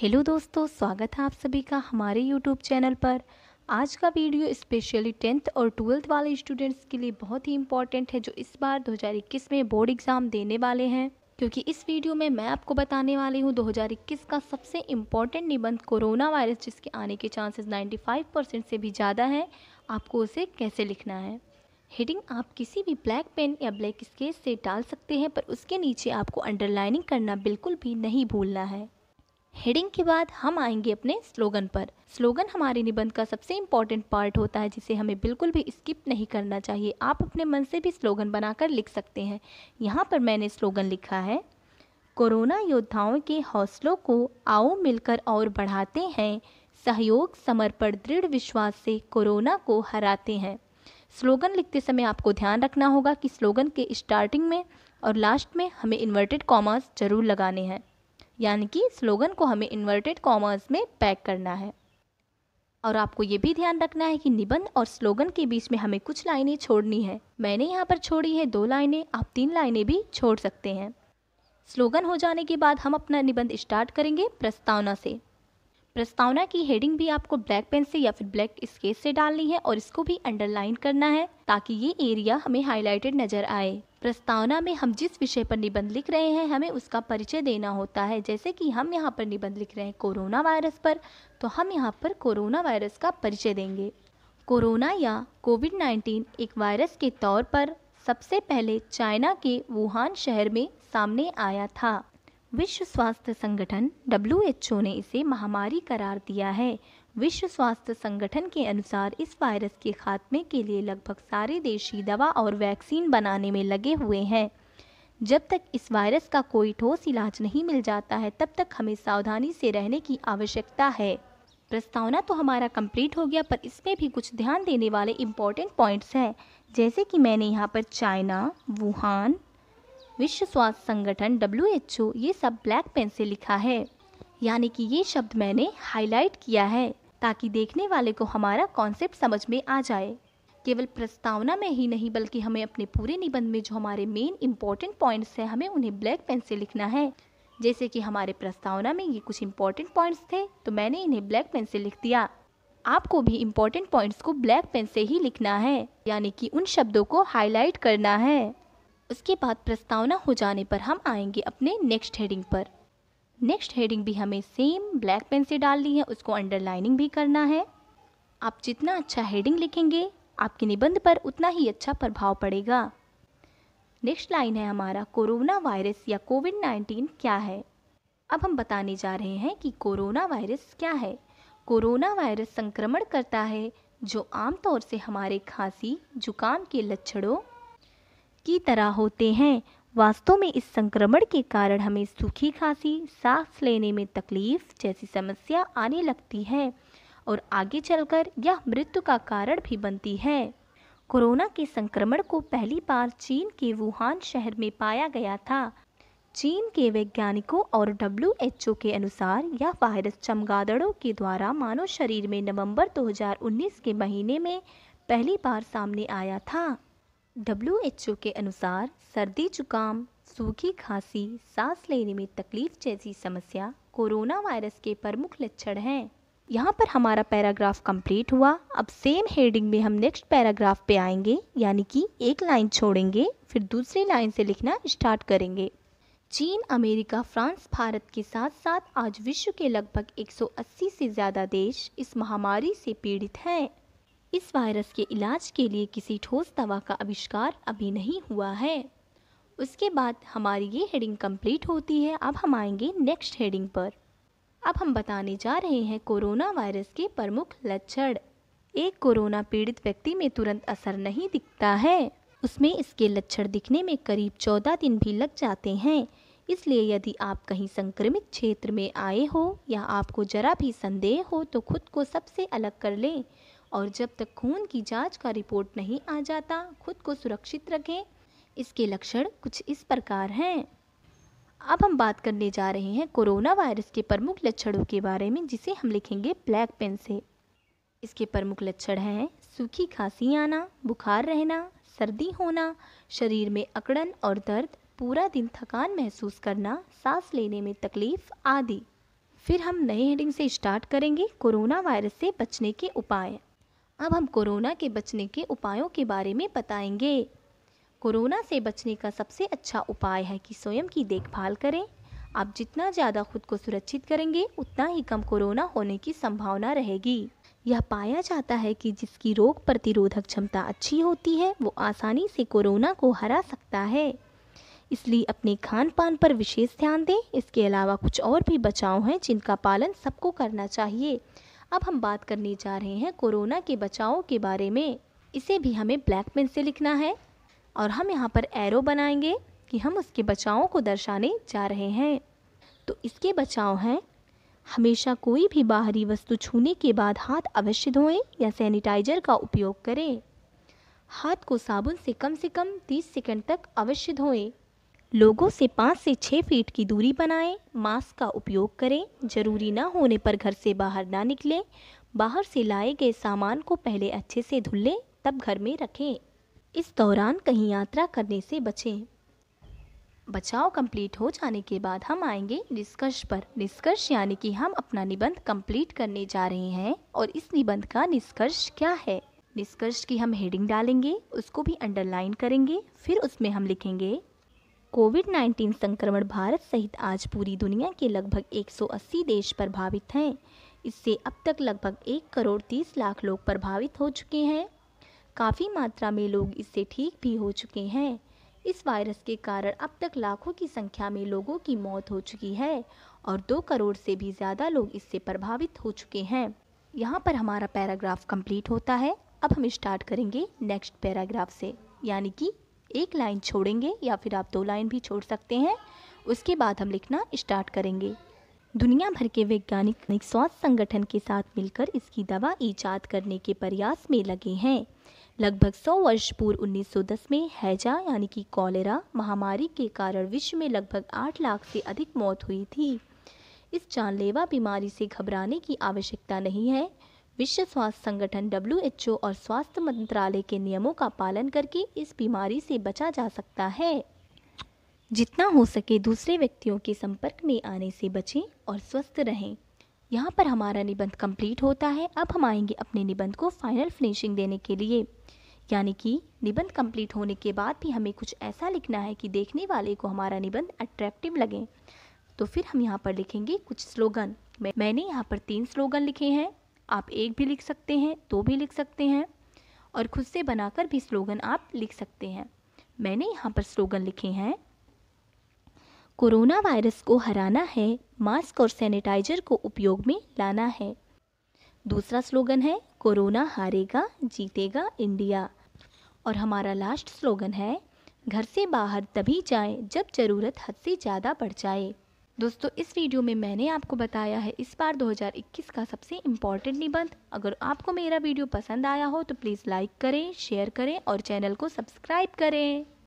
hello दोस्तों स्वागत है आप सभी का हमारे यूट्यूब चैनल पर आज का वीडियो स्पेशली टेंथ और ट्वेल्थ वाले स्टूडेंट्स के लिए बहुत ही इंपॉर्टेंट है जो इस बार 2021 में बोर्ड एग्ज़ाम देने वाले हैं क्योंकि इस वीडियो में मैं आपको बताने वाली हूँ 2021 का सबसे इम्पॉर्टेंट निबंध कोरोना वायरस जिसके आने के चांसेस नाइन्टी परसेंट से भी ज़्यादा हैं आपको उसे कैसे लिखना है हेडिंग आप किसी भी ब्लैक पेन या ब्लैक स्केच से डाल सकते हैं पर उसके नीचे आपको अंडरलाइनिंग करना बिल्कुल भी नहीं भूलना है हेडिंग के बाद हम आएंगे अपने स्लोगन पर स्लोगन हमारे निबंध का सबसे इम्पॉर्टेंट पार्ट होता है जिसे हमें बिल्कुल भी स्किप नहीं करना चाहिए आप अपने मन से भी स्लोगन बनाकर लिख सकते हैं यहाँ पर मैंने स्लोगन लिखा है कोरोना योद्धाओं के हौसलों को आओ मिलकर और बढ़ाते हैं सहयोग समर्पण दृढ़ विश्वास से कोरोना को हराते हैं स्लोगन लिखते समय आपको ध्यान रखना होगा कि स्लोगन के स्टार्टिंग में और लास्ट में हमें इन्वर्टेड कॉमास जरूर लगाने हैं यानी कि स्लोगन को हमें इन्वर्टेड कॉमर्स में पैक करना है और आपको ये भी ध्यान रखना है कि निबंध और स्लोगन के बीच में हमें कुछ लाइनें छोड़नी है मैंने यहाँ पर छोड़ी है दो लाइनें आप तीन लाइनें भी छोड़ सकते हैं स्लोगन हो जाने के बाद हम अपना निबंध स्टार्ट करेंगे प्रस्तावना से प्रस्तावना की हेडिंग भी आपको ब्लैक पेन से या फिर ब्लैक स्केच से डालनी है और इसको भी अंडरलाइन करना है ताकि ये एरिया हमें हाईलाइटेड नज़र आए प्रस्तावना में हम जिस विषय पर निबंध लिख रहे हैं हमें उसका परिचय देना होता है जैसे कि हम यहाँ पर निबंध लिख रहे हैं कोरोना वायरस पर तो हम यहाँ पर कोरोना वायरस का परिचय देंगे कोरोना या कोविड 19 एक वायरस के तौर पर सबसे पहले चाइना के वुहान शहर में सामने आया था विश्व स्वास्थ्य संगठन डब्ल्यू ने इसे महामारी करार दिया है विश्व स्वास्थ्य संगठन के अनुसार इस वायरस के खात्मे के लिए लगभग सारे देशी दवा और वैक्सीन बनाने में लगे हुए हैं जब तक इस वायरस का कोई ठोस इलाज नहीं मिल जाता है तब तक हमें सावधानी से रहने की आवश्यकता है प्रस्तावना तो हमारा कंप्लीट हो गया पर इसमें भी कुछ ध्यान देने वाले इम्पोर्टेंट पॉइंट्स हैं जैसे कि मैंने यहाँ पर चाइना वुहान विश्व स्वास्थ्य संगठन डब्ल्यू ये सब ब्लैक पेन से लिखा है यानी कि ये शब्द मैंने हाईलाइट किया है ताकि देखने वाले को हमारा कॉन्सेप्ट समझ में आ जाए केवल प्रस्तावना में ही नहीं बल्कि हमें अपने पूरे निबंध में जो हमारे मेन इंपॉर्टेंट पॉइंट्स हैं हमें उन्हें ब्लैक पेन से लिखना है जैसे कि हमारे प्रस्तावना में ये कुछ इंपॉर्टेंट पॉइंट्स थे तो मैंने इन्हें ब्लैक पेन से लिख दिया आपको भी इम्पॉर्टेंट पॉइंट्स को ब्लैक पेन से ही लिखना है यानी कि उन शब्दों को हाईलाइट करना है उसके बाद प्रस्तावना हो जाने पर हम आएंगे अपने नेक्स्ट हेडिंग पर नेक्स्ट हेडिंग भी हमें सेम ब्लैक पेन से डालनी है उसको अंडरलाइनिंग भी करना है आप जितना अच्छा हेडिंग लिखेंगे आपके निबंध पर उतना ही अच्छा प्रभाव पड़ेगा नेक्स्ट लाइन है हमारा कोरोना वायरस या कोविड नाइन्टीन क्या है अब हम बताने जा रहे हैं कि कोरोना वायरस क्या है कोरोना वायरस संक्रमण करता है जो आमतौर से हमारे खांसी जुकाम के लक्षणों की तरह होते हैं वास्तव में इस संक्रमण के कारण हमें सूखी खांसी सांस लेने में तकलीफ जैसी समस्या आने लगती है और आगे चलकर यह मृत्यु का कारण भी बनती है कोरोना के संक्रमण को पहली बार चीन के वुहान शहर में पाया गया था चीन के वैज्ञानिकों और डब्ल्यू के अनुसार यह वायरस चमगादड़ों के द्वारा मानव शरीर में नवंबर 2019 के महीने में पहली बार सामने आया था डब्ल्यू एच ओ के अनुसार सर्दी जुकाम सूखी खांसी सांस लेने में तकलीफ जैसी समस्या कोरोना वायरस के प्रमुख लक्षण हैं यहाँ पर हमारा पैराग्राफ कंप्लीट हुआ अब सेम हेडिंग में हम नेक्स्ट पैराग्राफ पे आएंगे यानी कि एक लाइन छोड़ेंगे फिर दूसरी लाइन से लिखना स्टार्ट करेंगे चीन अमेरिका फ्रांस भारत के साथ साथ आज विश्व के लगभग 180 से ज़्यादा देश इस महामारी से पीड़ित हैं इस वायरस के इलाज के लिए किसी ठोस दवा का आविष्कार अभी नहीं हुआ है उसके बाद हमारी ये हेडिंग कंप्लीट होती है अब हम आएंगे नेक्स्ट हेडिंग पर अब हम बताने जा रहे हैं कोरोना वायरस के प्रमुख लक्षण एक कोरोना पीड़ित व्यक्ति में तुरंत असर नहीं दिखता है उसमें इसके लक्षण दिखने में करीब चौदह दिन भी लग जाते हैं इसलिए यदि आप कहीं संक्रमित क्षेत्र में आए हो या आपको जरा भी संदेह हो तो खुद को सबसे अलग कर लें और जब तक खून की जांच का रिपोर्ट नहीं आ जाता खुद को सुरक्षित रखें इसके लक्षण कुछ इस प्रकार हैं अब हम बात करने जा रहे हैं कोरोना वायरस के प्रमुख लक्षणों के बारे में जिसे हम लिखेंगे ब्लैक पेन से इसके प्रमुख लक्षण हैं सूखी खांसी आना बुखार रहना सर्दी होना शरीर में अकड़न और दर्द पूरा दिन थकान महसूस करना सांस लेने में तकलीफ आदि फिर हम नए हेडिंग से स्टार्ट करेंगे कोरोना वायरस से बचने के उपाय अब हम कोरोना के बचने के उपायों के बारे में बताएंगे कोरोना से बचने का सबसे अच्छा उपाय है कि स्वयं की देखभाल करें आप जितना ज़्यादा खुद को सुरक्षित करेंगे उतना ही कम कोरोना होने की संभावना रहेगी यह पाया जाता है कि जिसकी रोग प्रतिरोधक क्षमता अच्छी होती है वो आसानी से कोरोना को हरा सकता है इसलिए अपने खान पान पर विशेष ध्यान दें इसके अलावा कुछ और भी बचाव हैं जिनका पालन सबको करना चाहिए अब हम बात करने जा रहे हैं कोरोना के बचाव के बारे में इसे भी हमें ब्लैक पेन से लिखना है और हम यहाँ पर एरो बनाएंगे कि हम उसके बचाव को दर्शाने जा रहे हैं तो इसके बचाव हैं हमेशा कोई भी बाहरी वस्तु छूने के बाद हाथ अवश्य धोएं या सैनिटाइजर का उपयोग करें हाथ को साबुन से कम से कम 30 सेकंड तक अवश्य धोएं लोगों से पाँच से छः फीट की दूरी बनाएं मास्क का उपयोग करें जरूरी ना होने पर घर से बाहर ना निकलें बाहर से लाए गए सामान को पहले अच्छे से धुल लें तब घर में रखें इस दौरान कहीं यात्रा करने से बचें बचाव कंप्लीट हो जाने के बाद हम आएंगे निष्कर्ष पर निष्कर्ष यानी कि हम अपना निबंध कंप्लीट करने जा रहे हैं और इस निबंध का निष्कर्ष क्या है निष्कर्ष की हम हेडिंग डालेंगे उसको भी अंडरलाइन करेंगे फिर उसमें हम लिखेंगे कोविड 19 संक्रमण भारत सहित आज पूरी दुनिया के लगभग 180 देश प्रभावित हैं इससे अब तक लगभग एक करोड़ तीस लाख लोग प्रभावित हो चुके हैं काफ़ी मात्रा में लोग इससे ठीक भी हो चुके हैं इस वायरस के कारण अब तक लाखों की संख्या में लोगों की मौत हो चुकी है और दो करोड़ से भी ज़्यादा लोग इससे प्रभावित हो चुके हैं यहाँ पर हमारा पैराग्राफ कंप्लीट होता है अब हम स्टार्ट करेंगे नेक्स्ट पैराग्राफ से यानी कि एक लाइन छोड़ेंगे या फिर आप दो लाइन भी छोड़ सकते हैं उसके बाद हम लिखना स्टार्ट करेंगे दुनिया भर के वैज्ञानिक स्वास्थ्य संगठन के साथ मिलकर इसकी दवा ईजाद करने के प्रयास में लगे हैं लगभग 100 वर्ष पूर्व 1910 में हैजा यानी कि कॉलेरा महामारी के कारण विश्व में लगभग 8 लाख से अधिक मौत हुई थी इस जानलेवा बीमारी से घबराने की आवश्यकता नहीं है विश्व स्वास्थ्य संगठन डब्ल्यू और स्वास्थ्य मंत्रालय के नियमों का पालन करके इस बीमारी से बचा जा सकता है जितना हो सके दूसरे व्यक्तियों के संपर्क में आने से बचें और स्वस्थ रहें यहाँ पर हमारा निबंध कंप्लीट होता है अब हम आएंगे अपने निबंध को फाइनल फिनिशिंग देने के लिए यानी कि निबंध कंप्लीट होने के बाद भी हमें कुछ ऐसा लिखना है कि देखने वाले को हमारा निबंध अट्रैक्टिव लगे तो फिर हम यहाँ पर लिखेंगे कुछ स्लोगन मैंने यहाँ पर तीन स्लोगन लिखे हैं आप एक भी लिख सकते हैं दो भी लिख सकते हैं और खुद से बनाकर भी स्लोगन आप लिख सकते हैं मैंने यहाँ पर स्लोगन लिखे हैं कोरोना वायरस को हराना है मास्क और सैनिटाइजर को उपयोग में लाना है दूसरा स्लोगन है कोरोना हारेगा जीतेगा इंडिया और हमारा लास्ट स्लोगन है घर से बाहर तभी जाएं जब ज़रूरत हद से ज़्यादा बढ़ जाए दोस्तों इस वीडियो में मैंने आपको बताया है इस बार 2021 का सबसे इम्पॉर्टेंट निबंध अगर आपको मेरा वीडियो पसंद आया हो तो प्लीज़ लाइक करें शेयर करें और चैनल को सब्सक्राइब करें